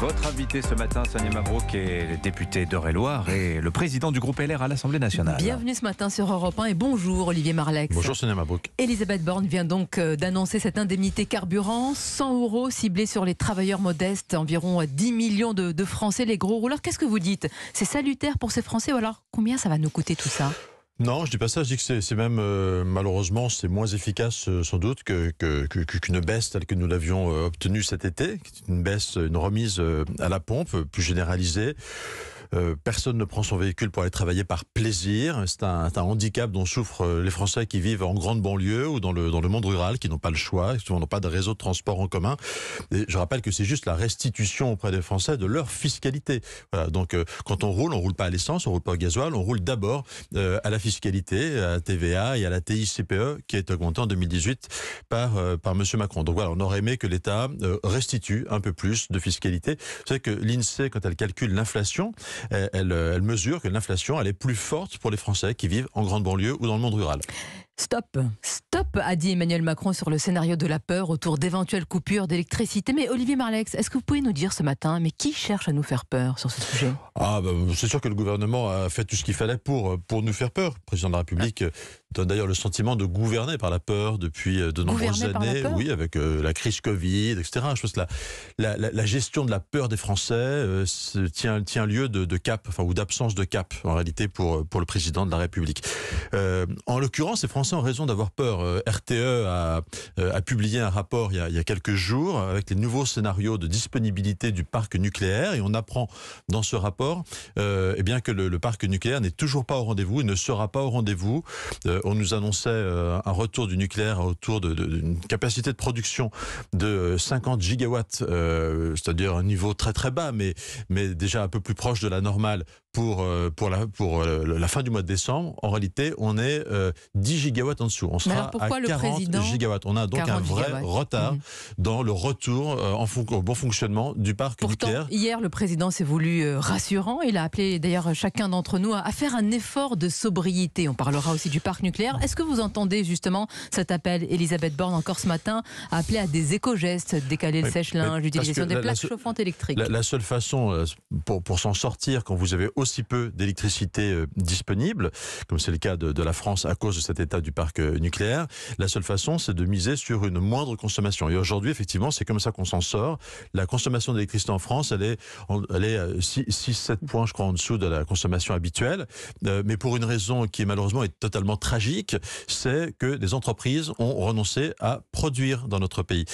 Votre invité ce matin, Sonia Mabrouk, est le député d'Eure-et-Loire et le président du groupe LR à l'Assemblée nationale. Bienvenue ce matin sur Europe 1 et bonjour Olivier Marlex. Bonjour Sonia Mabrouk. Elisabeth Borne vient donc euh, d'annoncer cette indemnité carburant, 100 euros ciblée sur les travailleurs modestes, environ 10 millions de, de Français, les gros rouleurs. Qu'est-ce que vous dites C'est salutaire pour ces Français ou alors combien ça va nous coûter tout ça non, je dis pas ça. Je dis que c'est même euh, malheureusement c'est moins efficace euh, sans doute que qu'une baisse telle que nous l'avions euh, obtenue cet été, une baisse, une remise à la pompe plus généralisée. Euh, personne ne prend son véhicule pour aller travailler par plaisir. C'est un, un, handicap dont souffrent euh, les Français qui vivent en grande banlieue ou dans le, dans le monde rural, qui n'ont pas le choix, qui souvent n'ont pas de réseau de transport en commun. Et je rappelle que c'est juste la restitution auprès des Français de leur fiscalité. Voilà, donc euh, quand on roule, on roule pas à l'essence, on roule pas au gasoil, on roule d'abord à la fiscalité, à la TVA et à la TICPE qui est augmentée en 2018 par, par M. Macron. Donc voilà, on aurait aimé que l'État restitue un peu plus de fiscalité. Vous savez que l'INSEE, quand elle calcule l'inflation, euh, euh, elle, mesure que l'inflation, est plus forte pour les Français qui vivent en grande banlieue ou dans le monde rural. Stop. Stop, a dit Emmanuel Macron sur le scénario de la peur autour d'éventuelles coupures d'électricité. Mais Olivier Marlex, est-ce que vous pouvez nous dire ce matin, mais qui cherche à nous faire peur sur ce sujet ah bah, C'est sûr que le gouvernement a fait tout ce qu'il fallait pour, euh, pour nous faire peur. Le président de la République ah. euh, donne d'ailleurs le sentiment de gouverner par la peur depuis euh, de nombreuses années. Oui, avec la crise Covid, etc. Je pense que la, gestion de la peur des Français tient, tient lieu de, cap, ou d'absence de cap, en réalité, pour, pour le président de la République. en l'occurrence, les Français en raison d'avoir peur, euh, RTE euh, a, publié un rapport il y, a, quelques jours avec les nouveaux scénarios de disponibilité du parc nucléaire. Et on apprend dans ce rapport euh, eh bien que le, parc nucléaire n'est toujours pas au rendez-vous et ne sera pas au rendez-vous. on nous annonçait un retour du nucléaire autour d'une capacité de production de 50 gigawatts, c'est-à-dire un niveau très très bas, mais déjà un peu plus proche de la normale pour, euh, pour, la, pour euh, la fin du mois de décembre, en réalité, on est 10 euh, gigawatts en dessous. On sera à 40 gigawatts. On a donc un vrai retard mmh. dans le retour en au bon fonctionnement du parc Pourtant, nucléaire. Hier, le président s'est voulu rassurant. Il a appelé d'ailleurs chacun d'entre nous à, faire un effort de sobriété. On parlera aussi du parc nucléaire. Est-ce que vous entendez justement cet appel, Elisabeth Borne, encore ce matin, à appelé à des éco-gestes, décaler le sèche-linge, l'utilisation des plaques chauffantes électriques la, la, seule façon pour, pour s'en sortir quand vous avez aussi peu d'électricité euh, disponible, comme c'est le cas de, la France à cause de cet état du parc euh, nucléaire, la seule façon, c'est de miser sur une moindre consommation. Et aujourd'hui, effectivement, c'est comme ça qu'on s'en sort. La consommation d'électricité en France, elle est, elle est 6-7 euh, points, je crois, en dessous de la consommation habituelle. mais pour une raison qui, malheureusement, est totalement tragique, c'est que des entreprises ont renoncé à produire dans notre pays.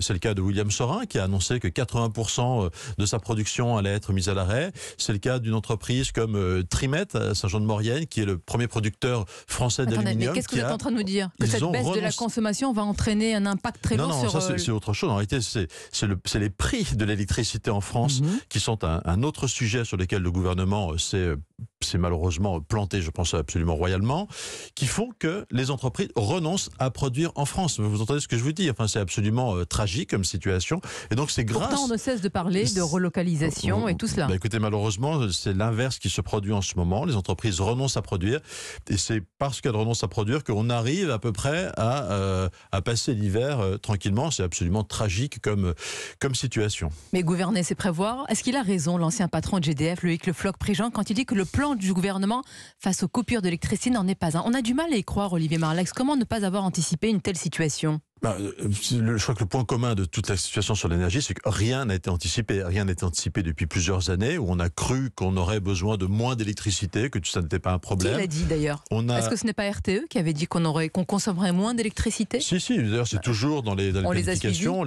c'est le cas de William Sorin, qui a annoncé que 80% de sa production allait être mise à l'arrêt. C'est le cas d'une entreprise comme euh, Trimet à Saint-Jean-de-Maurienne, qui est le premier producteur français d'aluminium. Qu'est-ce que vous êtes en train de nous dire Que cette baisse de la consommation va entraîner un impact très non, sur... non, non, ça euh, c'est autre chose. En réalité, c'est les prix de l'électricité en France mhm. qui sont un, un, autre sujet sur lequel le gouvernement euh, s'est c'est malheureusement planté, je pense absolument royalement, qui font que les entreprises renoncent à produire en France. Vous entendez ce que je vous dis Enfin, c'est absolument euh, tragique comme situation. Et donc, c'est grâce. Pourtant, on ne cesse de parler de relocalisation et tout cela. Bah, écoutez, malheureusement, c'est l'inverse qui se produit en ce moment. Les entreprises renoncent à produire, et c'est parce qu'elles renoncent à produire qu'on arrive à peu près à, euh, à passer l'hiver euh, tranquillement. C'est absolument tragique comme, comme situation. Mais gouverner, c'est prévoir. Est-ce qu'il a raison, l'ancien patron de GDF, Loïc Le Floch-Prigent, quand il dit que le plan du gouvernement face aux coupures d'électricité n'en est pas un. On a du mal à y croire, Olivier Marlax. Comment ne pas avoir anticipé une telle situation bah, euh, je crois que le point commun de toute la situation sur l'énergie, c'est que rien n'a été anticipé. Rien n'a été anticipé depuis plusieurs années où on a cru qu'on aurait besoin de moins d'électricité, que ça n'était pas un problème. Qui l'a dit d'ailleurs Est-ce que ce n'est pas RTE qui avait dit qu'on aurait, qu'on consommerait moins d'électricité Si, si. D'ailleurs, c'est bah, toujours dans les, dans les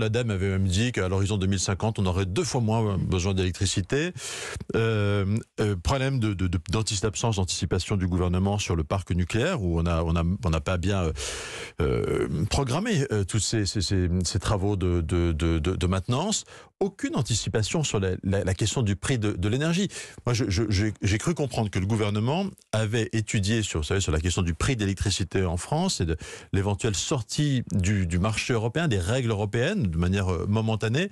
la dame avait même dit qu'à l'horizon 2050, on aurait deux fois moins besoin d'électricité. Euh, euh, problème de, de, d'absence d'anticipation du gouvernement sur le parc nucléaire où on n'a a, on pas bien programmé tous ces, travaux de, de maintenance aucune anticipation sur la, question du prix de, l'énergie. Moi, j'ai cru comprendre que le gouvernement avait étudié sur, sur la question du prix d'électricité en France et de l'éventuelle sortie du, marché européen, des règles européennes, de manière euh, momentanée.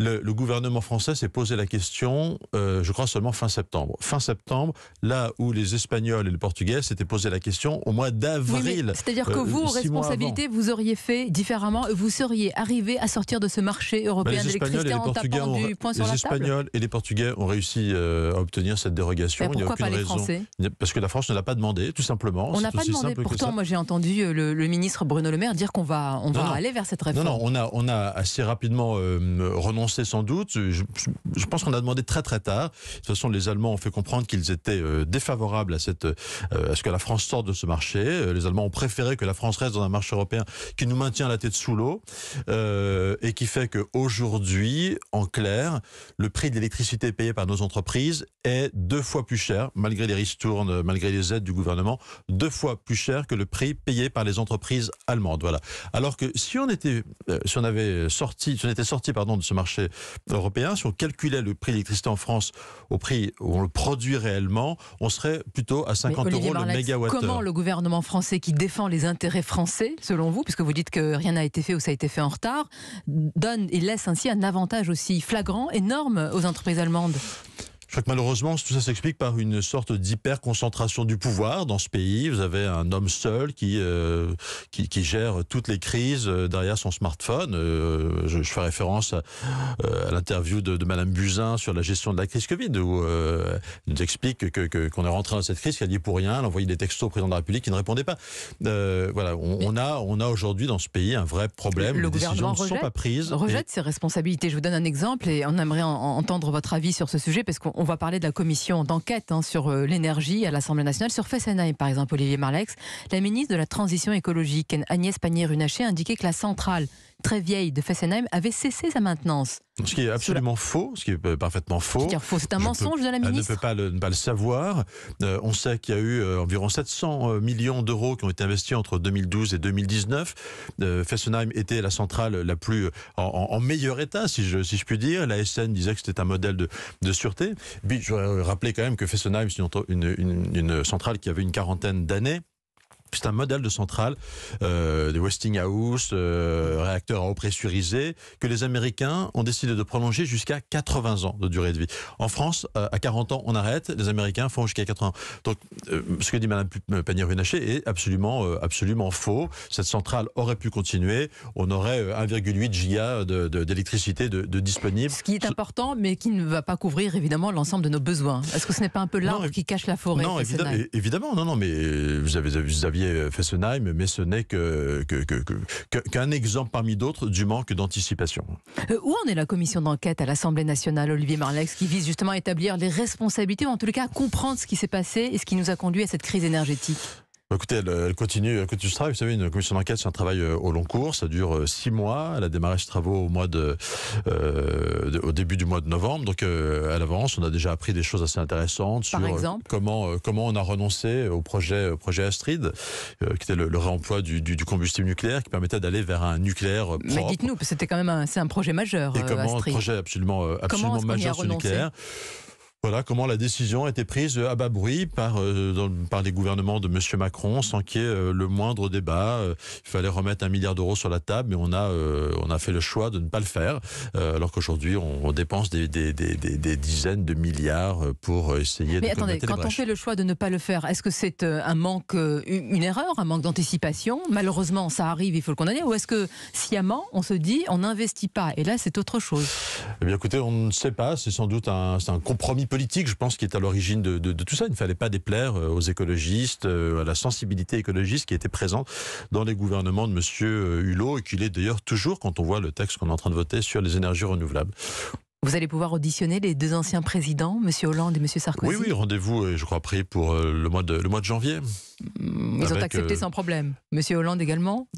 Le, gouvernement français s'est posé la question, euh, je crois, seulement fin septembre. Fin septembre, là où les Espagnols et les Portugais s'étaient posé la question au mois d'avril. C'est-à-dire que euh, vous, responsabilités vous auriez fait différemment, vous seriez arrivé à sortir de ce marché bah, européen d'électricité les Espagnols et les Portugais ont réussi euh, à obtenir cette dérogation. pourquoi il a pas les Français Parce que la France ne l'a pas demandé, tout simplement. On n'a pas demandé. Pourtant, moi, j'ai entendu euh, le, ministre Bruno Le Maire dire qu'on va, on va aller vers cette réforme. Non, non, on a, on a assez rapidement euh, renoncé, sans doute. Je, pense qu'on a demandé très, très tard. De toute façon, les Allemands ont fait comprendre qu'ils étaient défavorables à, cette, à ce que la France sorte de ce marché. Les Allemands ont préféré que la France reste dans un marché européen qui nous maintient la tête sous l'eau et qui fait qu'aujourd'hui, en clair, le prix de l'électricité payé par nos entreprises est deux fois plus cher, malgré les ristournes, euh, malgré les aides du gouvernement, deux fois plus cher que le prix payé par les entreprises allemandes. Voilà. Alors que si on était, euh, si on avait sorti, si on était sorti, pardon, de ce marché européen, si on calculait le prix de l'électricité en France au prix où on le produit réellement, on serait plutôt à 50 euros le mégawattheure. Comment le gouvernement français qui défend les intérêts français, selon vous, puisque vous dites que rien n'a été fait ou ça a été fait en retard, donne et laisse ainsi un avantage aussi flagrant, énorme aux entreprises allemandes je crois que malheureusement, tout ça s'explique par une sorte d'hyper-concentration du pouvoir dans ce pays. Vous avez un homme seul qui, euh, qui, gère toutes les crises euh, derrière son smartphone. Euh, je, fais référence à, l'interview de, de Madame Buzyn sur la gestion de la crise Covid, où elle nous explique qu'on est rentré dans cette crise, qu'elle dit pour rien, elle envoyé des textos au président de la République qui ne répondait pas. voilà, on, a, on a aujourd'hui dans ce pays un vrai problème. les gouvernement décisions ne sont pas prises. Rejette ses responsabilités. Je vous donne un exemple et on aimerait entendre votre avis sur ce sujet parce qu'on on va parler de la commission d'enquête hein, sur euh, l'énergie à l'Assemblée nationale. Sur Fessenheim, par exemple, Olivier Marlex, la ministre de la Transition écologique, Agnès Pannier-Runacher, indiqué que la centrale très vieille de Fessenheim avait cessé sa maintenance. Ce qui est absolument faux, ce qui est euh, parfaitement faux. C'est faux, c'est un mensonge de la ministre. On ne peut pas le, ne pas le savoir. Euh, on sait qu'il y a eu euh, environ 700 millions d'euros qui ont été investis entre 2012 et 2019. Fessenheim était la centrale la plus en, meilleur état, si je, puis dire. La SN disait que c'était un modèle de, de sûreté. Puis je voudrais rappeler quand même que Fessenheim, c'est une centrale qui avait une quarantaine d'années. C'est un modèle de centrale euh, des Westinghouse, réacteur réacteurs à eau pressurisée, que les Américains ont décidé de prolonger jusqu'à 80 ans de durée de vie. En France, euh, à 40 ans, on arrête. Les Américains font jusqu'à 80 ans. Donc, euh, ce que dit Mme Pannier-Runacher est absolument, absolument faux. Cette centrale aurait pu continuer. On aurait 1,8 giga d'électricité de, de, disponible. Ce qui est important, mais qui ne va pas couvrir évidemment l'ensemble de nos besoins. Est-ce que ce n'est pas un peu l'arbre qui cache la forêt Non, évidemment, évidemment. Non, non, mais vous, avez, vous aviez euh, Fessenheim, mais ce n'est qu'un exemple parmi d'autres du manque d'anticipation. Euh, où en est la commission d'enquête à l'Assemblée nationale, Olivier Marlex, qui vise justement à établir les responsabilités, ou en tout cas comprendre ce qui s'est passé et ce qui nous a conduit à cette crise énergétique bah, écoutez, elle, continue, ce travail. Vous savez, une commission d'enquête, c'est un travail euh, au long cours. Ça dure euh, six mois. Elle a démarré ses travaux au mois de, euh, au début du mois de novembre. Donc, à l'avance, on a déjà appris des choses assez intéressantes sur exemple comment, comment on a renoncé au projet, projet Astrid, qui était le, réemploi du, combustible nucléaire, qui permettait d'aller vers un nucléaire propre. Mais dites-nous, c'était quand même un, c'est un projet majeur. Et comment, un projet absolument, absolument majeur sur nucléaire. Voilà comment la décision a été prise à bas bruit par, euh, par les gouvernements de M. Macron sans qu'il y ait euh, le moindre débat. Euh, il fallait remettre un milliard d'euros sur la table, mais on a, on a fait le choix de ne pas le faire, alors qu'aujourd'hui on, dépense des, dizaines de milliards pour essayer mais de... Mais attendez, quand on fait le choix de ne pas le faire, est-ce que c'est un manque, une erreur, un manque d'anticipation Malheureusement, ça arrive, il faut le condamner. Ou est-ce que sciemment, on se dit, on n'investit pas Et là, c'est autre chose. Eh bien écoutez, on ne sait pas, c'est sans doute un, un compromis je pense, qui est à l'origine de, de, tout ça. Il ne fallait pas déplaire euh, aux écologistes, euh, à la sensibilité écologiste qui était présente dans les gouvernements de M. Hulot et qu'il est d'ailleurs toujours quand on voit le texte qu'on est en train de voter sur les énergies renouvelables. Vous allez pouvoir auditionner les deux anciens présidents, M. Hollande et M. Sarkozy. Oui, oui, rendez-vous, euh, je crois, pris pour euh, le mois de, le mois de janvier. Mmh, ils ont euh, accepté sans problème. Monsieur Hollande également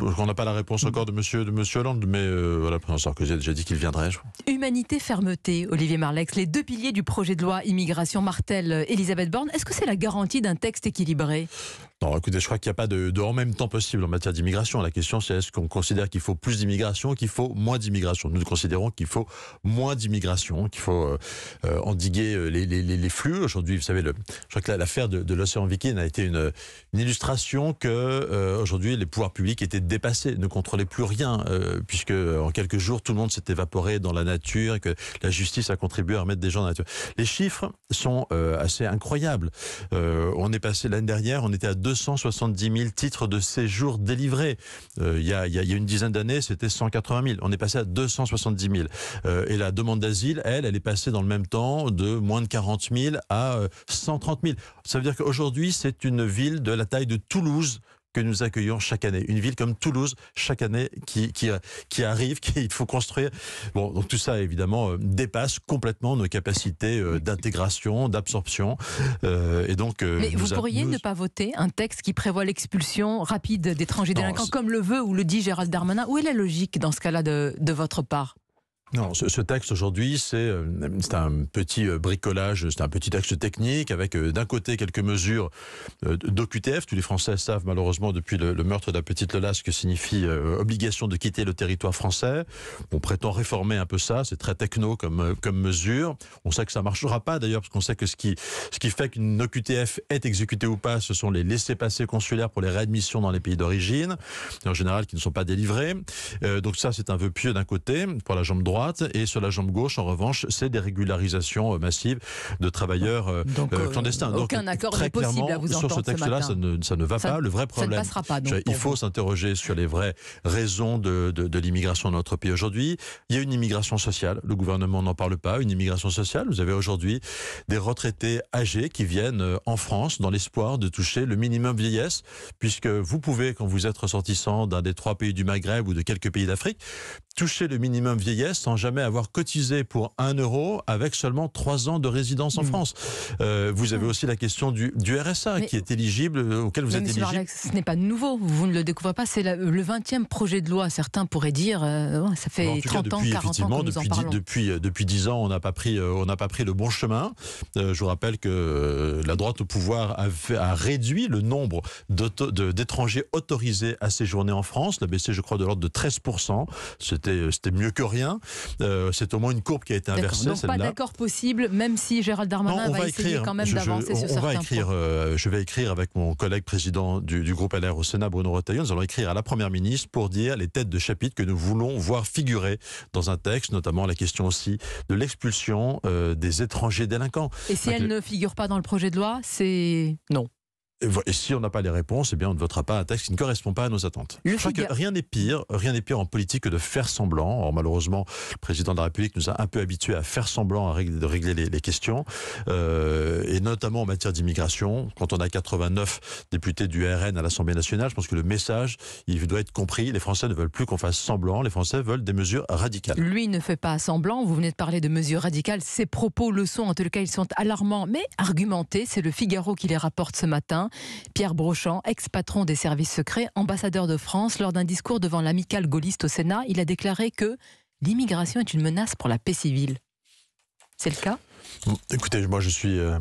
On n'a pas la réponse mmh. encore de Monsieur, de monsieur Hollande, mais voilà, président Sarkozy a déjà dit qu'il viendrait. Je Humanité, fermeté, Olivier Marlex, les deux piliers du projet de loi immigration Martel, Elisabeth Borne, est-ce que c'est la garantie d'un texte équilibré non, écoutez, je crois qu'il n'y a pas de, en même temps possible en matière d'immigration. La question, c'est est-ce qu'on considère qu'il faut plus d'immigration ou qu'il faut moins d'immigration Nous considérons qu'il faut moins d'immigration, qu'il faut euh, euh, endiguer euh, les, flux. Aujourd'hui, vous savez, le, je crois que l'affaire de, de l'océan Viking a été une, illustration que aujourd'hui les pouvoirs publics étaient dépassés, ne contrôlaient plus rien, puisque en quelques jours tout le monde s'est évaporé dans la nature et que la justice a contribué à remettre des gens dans la nature. Les chiffres sont assez incroyables. on est passé l'année dernière, on était à 270 000 titres de séjour délivrés. Il y, a, y a une dizaine d'années, c'était 180 000. On est passé à 270 000. et là, la demande d'asile, elle, elle est passée dans le même temps de moins de 40 000 à 130 euh, 000. Ça veut dire qu'aujourd'hui, c'est une ville de la taille de Toulouse que nous accueillons chaque année. Une ville comme Toulouse, chaque année, qui, qui, euh, arrive, qu'il faut construire. Bon, donc tout ça, évidemment, euh, dépasse complètement nos capacités d'intégration, d'absorption. et donc, Mais vous pourriez ne pas voter un texte qui prévoit l'expulsion rapide d'étrangers délinquants, comme le veut ou le dit Gérald Darmanin. Où est la logique dans ce cas-là de votre part non, ce, texte aujourd'hui, c'est euh, un petit euh, bricolage, c'est un petit texte technique avec euh, d'un côté quelques mesures d'OQTF. Tous les Français savent malheureusement depuis le, meurtre de la petite Lola ce que signifie obligation de quitter le territoire français. On prétend réformer un peu ça, c'est très techno comme, comme mesure. On sait que ça ne marchera pas d'ailleurs parce qu'on sait que ce qui, ce qui fait qu'une OQTF est exécutée ou pas, ce sont les laissés-passer consulaires pour les réadmissions dans les pays d'origine, en général qui ne sont pas délivrés. donc ça, c'est un vœu pieux d'un côté pour la jambe droite et sur la jambe gauche, en revanche, c'est des régularisations euh, massives de travailleurs euh, donc, euh, clandestins. Aucun accord très possible à vous entendre Sur ce texte-là, ça, ça ne, va pas. Le vrai problème, ça ne pas, il faut s'interroger sur les vraies raisons de, de, de l'immigration dans notre pays aujourd'hui. Il y a une immigration sociale. Le gouvernement n'en parle pas. Une immigration sociale. Vous avez aujourd'hui des retraités âgés qui viennent en France dans l'espoir de toucher le minimum vieillesse, puisque vous pouvez, quand vous êtes ressortissant d'un des trois pays du Maghreb ou de quelques pays d'Afrique, toucher le minimum vieillesse sans jamais avoir cotisé pour 1 euro avec seulement 3 ans de résidence en mm. France. Euh, vous avez mm. aussi la question du, RSA qui est éligible, euh, auquel vous êtes éligible. ce n'est pas nouveau, vous ne le découvrez pas, c'est le 20e projet de loi. Certains pourraient dire, euh, ça fait 30 ans, 40 ans que nous depuis, en Depuis, 10 ans, on n'a pas, pris, pas pris le bon chemin. je vous rappelle que la droite au pouvoir a, a réduit le nombre d'étrangers autorisés à séjourner en France, la baissé je crois de l'ordre de 13%, c'était mieux que rien. Euh, c'est au moins une courbe qui a été inversée. Donc pas d'accord possible, même si Gérald Darmanin va, essayer quand même d'avancer sur on va écrire, euh, je vais écrire avec mon collègue président du, groupe LR au Sénat, Bruno Retailleau, nous allons écrire à la Première ministre pour dire les têtes de chapitre que nous voulons voir figurer dans un texte, notamment la question aussi de l'expulsion euh, des étrangers délinquants. Et si elle ne figure pas dans le projet de loi, c'est non. Et si on n'a pas les réponses, eh bien on ne votera pas un texte qui ne correspond pas à nos attentes. Je crois que rien n'est pire, rien n'est pire en politique que de faire semblant. Or, malheureusement, le président de la République nous a un peu habitués à faire semblant, à régler, de régler les, questions, euh, et notamment en matière d'immigration. Quand on a 89 députés du RN à l'Assemblée nationale, je pense que le message, il doit être compris. Les Français ne veulent plus qu'on fasse semblant. Les Français veulent des mesures radicales. Lui ne fait pas semblant. Vous venez de parler de mesures radicales. Ses propos le sont. En tout cas, ils sont alarmants, mais argumentés. C'est le Figaro qui les rapporte ce matin. Pierre Brochamp, ex-patron des services secrets, ambassadeur de France, lors d'un discours devant l'amicale gaulliste au Sénat, il a déclaré que l'immigration est une menace pour la paix civile. C'est le cas Écoutez, moi je suis, euh,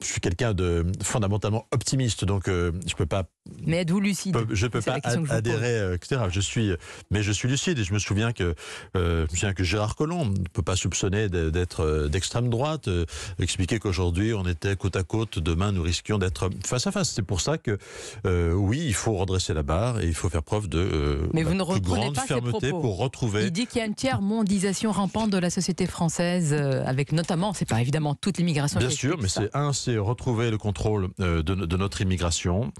suis, quelqu'un de fondamentalement optimiste, donc euh, je ne peux pas mais êtes-vous lucide Je ne peux pas adhérer, euh, etc. Je suis, mais je suis lucide et je me souviens que, euh, je que Gérard Collomb ne peut pas soupçonner d'être euh, d'extrême droite, expliquer qu'aujourd'hui on était côte à côte, demain nous risquions d'être face à face. C'est pour ça que, oui, il faut redresser la barre et il faut faire preuve de mais vous ne reprenez grande pas fermeté pour retrouver. Il dit qu'il y a une tiers mondisation rampante de la société française, avec notamment, c'est pas évidemment toute l'immigration. Bien sûr, mais c'est un, c'est retrouver le contrôle de, de, notre immigration.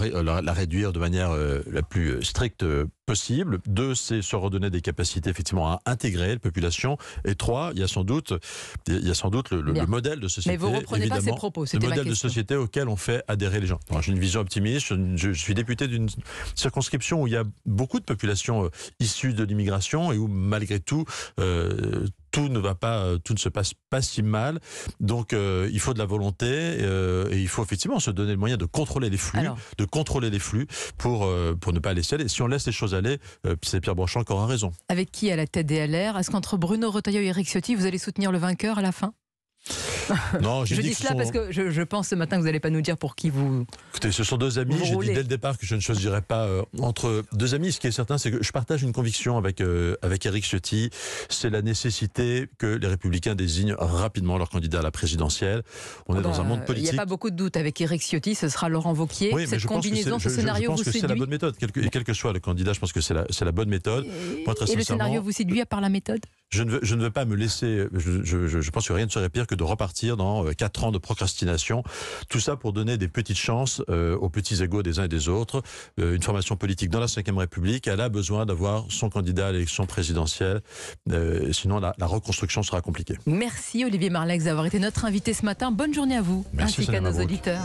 Euh, la, réduire de manière euh, la plus euh, stricte possible. Deux, c'est se redonner des capacités effectivement à intégrer la population. Et trois, il y a sans doute, il y a sans doute le, modèle de société. Mais Le modèle de société auquel on fait adhérer les gens. J'ai une vision optimiste. Je, suis député d'une circonscription où il y a beaucoup de populations issues de l'immigration et où malgré tout tout ne va pas, euh, tout ne se passe pas si mal. Donc, euh, il faut de la volonté euh, et il faut effectivement se donner le moyen de contrôler les flux, de contrôler les flux pour, pour ne pas laisser aller. Si on laisse les choses aller, c'est Pierre Brochant qui aura raison. Avec qui à la tête des LR Est-ce qu'entre Bruno Retailleau et Eric Ciotti, vous allez soutenir le vainqueur à la fin Non, je dis cela parce que je, pense ce matin que vous n'allez pas nous dire pour qui vous. Écoutez, ce sont deux amis. J'ai dit dès le départ que je ne choisirais pas euh, entre deux amis. Ce qui est certain, c'est que je partage une conviction avec, euh, avec Eric Ciotti. C'est la nécessité que les Républicains désignent rapidement leur candidat à la présidentielle. On est ah dans ben, un monde politique. Il n'y a pas beaucoup de doutes avec Eric Ciotti. Ce sera Laurent Vauquier. Oui, Cette combinaison, ce scénario je pense que C'est la bonne méthode. Quel que, quel que soit le candidat, je pense que c'est la, bonne méthode. Et, et le scénario vous séduit à part la méthode je ne veux, pas me laisser. Je, pense que rien ne serait pire que de repartir dans euh, quatre ans de procrastination. Tout ça pour donner des petites chances euh, aux petits égaux des uns et des autres. Euh, une formation politique dans la Ve République, elle a besoin d'avoir son candidat à l'élection présidentielle. sinon, la, reconstruction sera compliquée. Merci Olivier Marlex d'avoir été notre invité ce matin. Bonne journée à vous, Merci ainsi qu'à nos auditeurs.